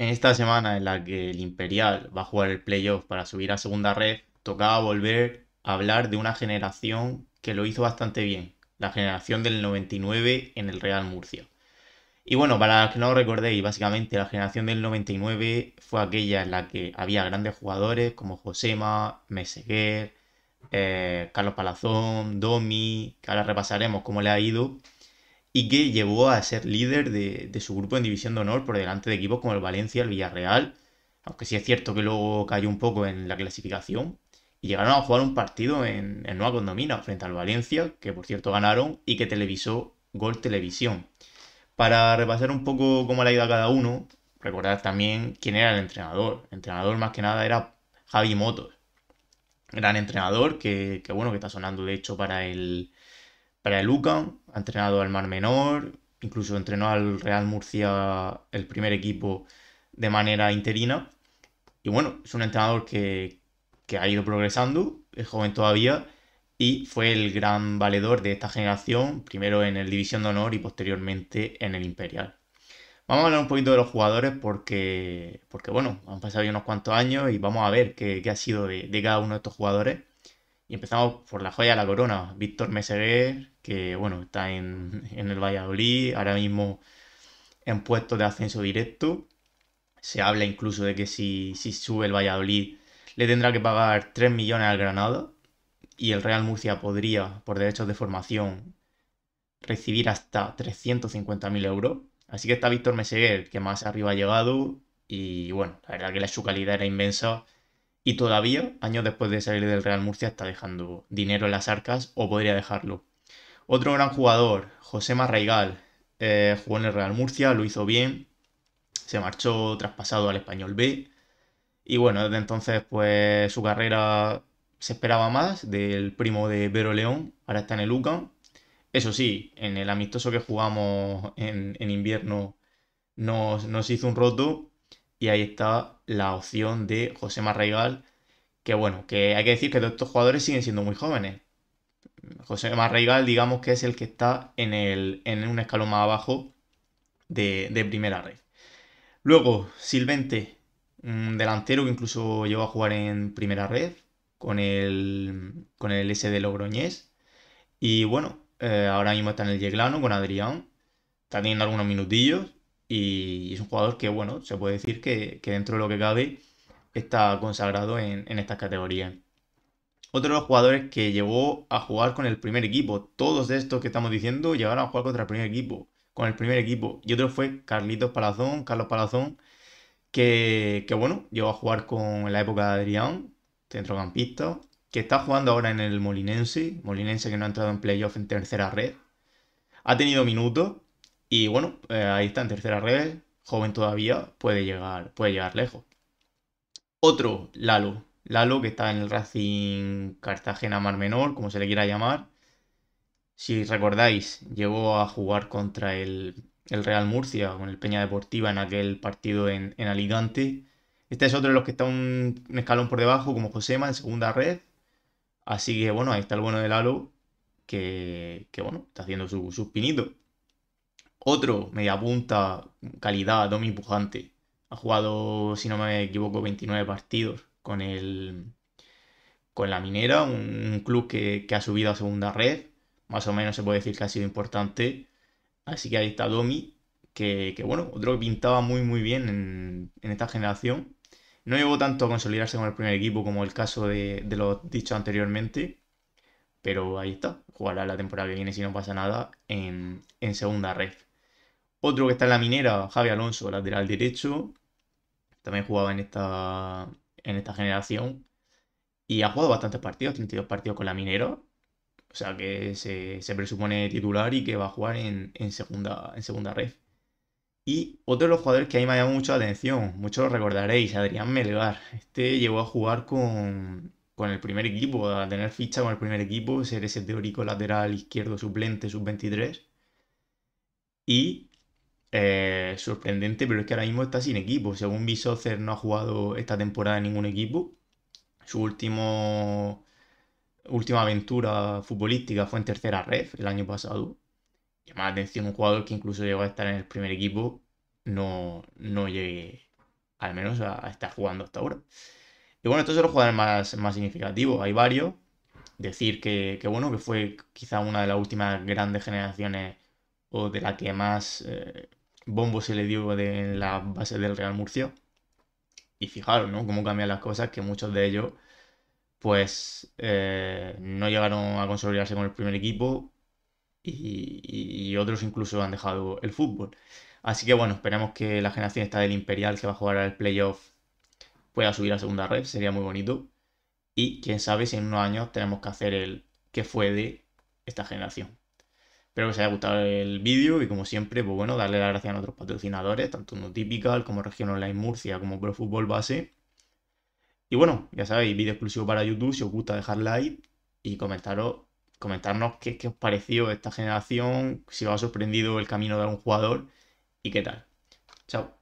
En esta semana en la que el Imperial va a jugar el playoff para subir a segunda red, tocaba volver a hablar de una generación que lo hizo bastante bien, la generación del 99 en el Real Murcia. Y bueno, para que no lo recordéis, básicamente la generación del 99 fue aquella en la que había grandes jugadores como Josema, Meseguer, eh, Carlos Palazón, Domi, que ahora repasaremos cómo le ha ido, y que llevó a ser líder de, su grupo en División de Honor por delante de equipos como el Valencia, el Villarreal, aunque sí es cierto que luego cayó un poco en la clasificación, y llegaron a jugar un partido en, Nueva Condomina frente al Valencia, que por cierto ganaron y que televisó Gol Televisión. Para repasar un poco cómo le ha ido a cada uno, recordar también quién era el entrenador. El entrenador más que nada era Javi Motos, gran entrenador que bueno, que está sonando de hecho para el para el Lucan, ha entrenado al Mar Menor, incluso entrenó al Real Murcia el primer equipo de manera interina. Y bueno, es un entrenador que, que ha ido progresando, es joven todavía y fue el gran valedor de esta generación, primero en el División de Honor y posteriormente en el Imperial. Vamos a hablar un poquito de los jugadores porque, porque bueno, han pasado ya unos cuantos años y vamos a ver qué, ha sido de, cada uno de estos jugadores. Y empezamos por la joya de la corona, Víctor Meseguer, que bueno, está en, el Valladolid, ahora mismo en puestos de ascenso directo. Se habla incluso de que si, si sube el Valladolid le tendrá que pagar 3 millones al Granada y el Real Murcia podría, por derechos de formación, recibir hasta 350.000 euros. Así que está Víctor Meseguer, que más arriba ha llegado y bueno, la verdad que su calidad era inmensa y todavía, años después de salir del Real Murcia, está dejando dinero en las arcas o podría dejarlo. Otro gran jugador, José Marraigal, eh, jugó en el Real Murcia, lo hizo bien, se marchó traspasado al Español B. Y bueno, desde entonces, pues su carrera se esperaba más del primo de Vero León, ahora está en el UCAM. Eso sí, en el amistoso que jugamos en, invierno nos, nos hizo un roto, y ahí está la opción de José Marraigal, que bueno, que hay que decir que todos estos jugadores siguen siendo muy jóvenes. José Marraigal, digamos que es el que está en, un escalón más abajo de, primera red. Luego, Silvente, un delantero que incluso llegó a jugar en primera red con el, con el S de Logroñés. Y bueno, eh, ahora mismo está en el Yeglano con Adrián. Está teniendo algunos minutillos. Y es un jugador que, bueno, se puede decir que, dentro de lo que cabe está consagrado en, estas categorías. Otro de los jugadores que llegó a jugar con el primer equipo. Todos estos que estamos diciendo llegaron a jugar contra el primer equipo. Con el primer equipo. Y otro fue Carlitos Palazón, Carlos Palazón, que, que bueno, llegó a jugar con la época de Adrián, centrocampista, que está jugando ahora en el Molinense. Molinense que no ha entrado en playoff en tercera red. Ha tenido minutos, y bueno, eh, ahí está en tercera red, joven todavía, puede llegar, puede llegar lejos. Otro, Lalo. Lalo, que está en el Racing Cartagena Mar Menor, como se le quiera llamar. Si recordáis, llegó a jugar contra el, Real Murcia, con el Peña Deportiva en aquel partido en, en Alicante. Este es otro de los que está un, escalón por debajo, como Josema, en segunda red. Así que bueno, ahí está el bueno de Lalo, que, bueno, está haciendo sus su pinitos. Otro, punta, calidad, Domi Pujante. Ha jugado, si no me equivoco, 29 partidos con el con la Minera, un, club que, ha subido a segunda red. Más o menos se puede decir que ha sido importante. Así que ahí está Domi, que, bueno, otro que pintaba muy muy bien en, esta generación. No llegó tanto a consolidarse con el primer equipo como el caso de, lo los dichos anteriormente. Pero ahí está, jugará la temporada que viene si no pasa nada en segunda red. Otro que está en la minera, Javi Alonso, lateral derecho. También jugaba en esta, en esta generación. Y ha jugado bastantes partidos, 32 partidos con la minera. O sea que se, presupone titular y que va a jugar en, segunda, en segunda red. Y otro de los jugadores que mí me ha llamado mucho la atención, muchos lo recordaréis, Adrián Melgar. Este llegó a jugar con, con el primer equipo, a tener ficha con el primer equipo, ser ese teórico lateral izquierdo suplente sub-23. Y eh, sorprendente, pero es que ahora mismo está sin equipo. Según Bisocer no ha jugado esta temporada en ningún equipo. Su último, última aventura futbolística fue en tercera red el año pasado. Llama la atención un jugador que incluso llegó a estar en el primer equipo, no, no llegue al menos a, estar jugando hasta ahora. Y bueno, estos son los jugadores más, más significativos. Hay varios. Decir que, bueno, que fue quizá una de las últimas grandes generaciones o de la que más eh, bombo se le dio de, en la bases del Real Murcia. Y fijaros, ¿no? Cómo cambian las cosas, que muchos de ellos, pues, eh, no llegaron a consolidarse con el primer equipo y, otros incluso han dejado el fútbol. Así que bueno, esperamos que la generación esta del Imperial que va a jugar al playoff pueda subir a segunda red, sería muy bonito. Y quién sabe si en unos años tenemos que hacer el que fue de esta generación. Espero que os haya gustado el vídeo y como siempre, pues bueno, darle las gracias a nuestros patrocinadores, tanto Notipical como Región Online Murcia como Pro Fútbol Base. Y bueno, ya sabéis, vídeo exclusivo para YouTube, si os gusta dejar like y comentaros, comentarnos qué, qué os pareció esta generación, si os ha sorprendido el camino de algún jugador y qué tal. Chao.